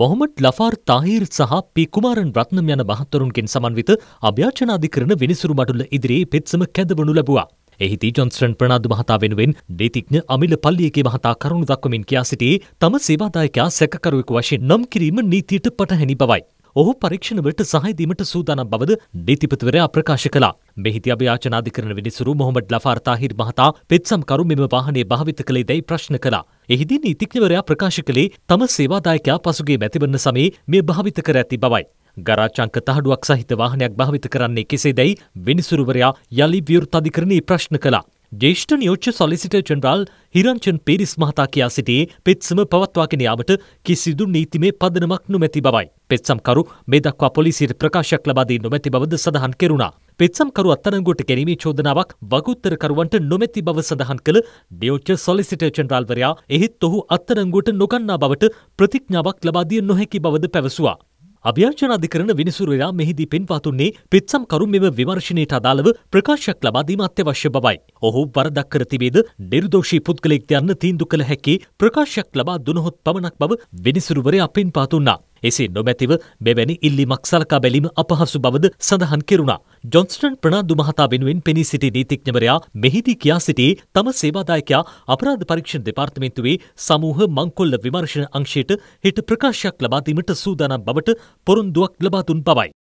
මොහොමඩ් ලෆාර් තාහිර් සහ පි කුමාරන් රත්නම් යන බහත්තරුන්ගෙන් සමන්විත අභ්‍යාචනාධිකරන විනිසුරු මඩුල්ල ඉදිරියේ පෙත්සම කැදවනු ලැබවා. එහිදී ජොන්ස්ටන් ප්‍රනාාධ මහතා වෙනුවෙන් නීතිඥ අමිල පල්ලියගේ මහතා කරුණු දක්වමින් කියා සිටියේ තම සේවාදායකයා සැකකරුවෙකු වශයෙන් නම් කිරීම නීතියට පටහැනි බවයි. ඔහු පරීක්ෂණවලට සහයදීමට සූදානම් බවද නීතිපතිවරයා ප්‍රකාශ කලා. මෙහිදී අභියාචනාධිකරණ විනිසුරු මොහොමඩ් ලෆාර් තාහිර් මහතා පෙත්සම්කරු මෙම වාහනය භාවිත කළේ දැයි ප්‍රශ්න කළා. එහිදී නීතිඥවරයා ප්‍රකාශ කළේ තම සේවාදායකයා පසුගේ මැතිවරණ සමයේ මෙය භාවිත කර ඇති බවයි. ගරාචංක තහඩුවක් සහිත වාහනයක් භාවිත කරන්නේ කෙසේ දැයි විනිසුරුවරයා යළි විවෘත් අධිකරණයේ ප්‍රශ්න කළා. ජේෂ්ඨ නියෝච්ච සොලිසිට ජෙනරාල් හිරංචන් පිරිස් මහතා කියා සිටියේ පෙත්සම පවත්වාගෙන යාමට කිසිදු නීතිමේ පදනමක් නොමැති බවයි. පෙත්සම්කරු මේ දක්වා පොලිසියට ප්‍රකාශයක් ලබා දී නොමැති බවද සඳහන් කෙරුණා. පෙත්සම්කරු අත්තරංගුවට ගැනීමේ චෝදනාවක් වගුත්තරකරුවන්ට නොමැති බව සඳහන් කළ ඩියෝච්ච සොලිසිටර් ජෙනරාල්වරයා එහෙත් ඔහු අත්තරංගුවට නොගන්නා බවට ප්‍රතිඥාවක් ලබාදිය නොහැකි බවද පැවසුවා. අභ්‍යාචනාධිකරණ විනිසුරයා මෙහිදී පෙන්වාතුන්නේ පෙත්සම්කරු මෙම විමර්ශනයට අදාළව ප්‍රකාශයක් ලබාදීම අත්‍යවශ්‍ය බවයි. ඔහු වරදක් කර තිබේද නිර්දෝෂී පුද්ගලෙක් යන්න තීන්දු කළ හැකි ප්‍රකාශයක් ලබා දුනහොත් පමණක් බව විනිසුරුවරයා පෙන්පාතුන්නා. එසේ නොමැතිව මෙවැනි ඉල්ලිමක් සලකා බැලීම අපහසු බවද සඳහන් කෙරුණා. ජොන්ස්ටන් ප්‍රනාන්දු මහතා වෙනුවෙන් පෙනී සිටි නීතිඥවරයා මෙහිදී කියා සිටි තම සේවාදායකයා අපරාධ පරීක්ෂණ දෙපාර්තමේන්තුවේ සමූහ මංකොල්ල විමර්ශන අංශයට හිට ප්‍රකාශයක් ලබාදීමට සූදානම් බවට පොරොන්දුවක් ලබාදුන් බවයි.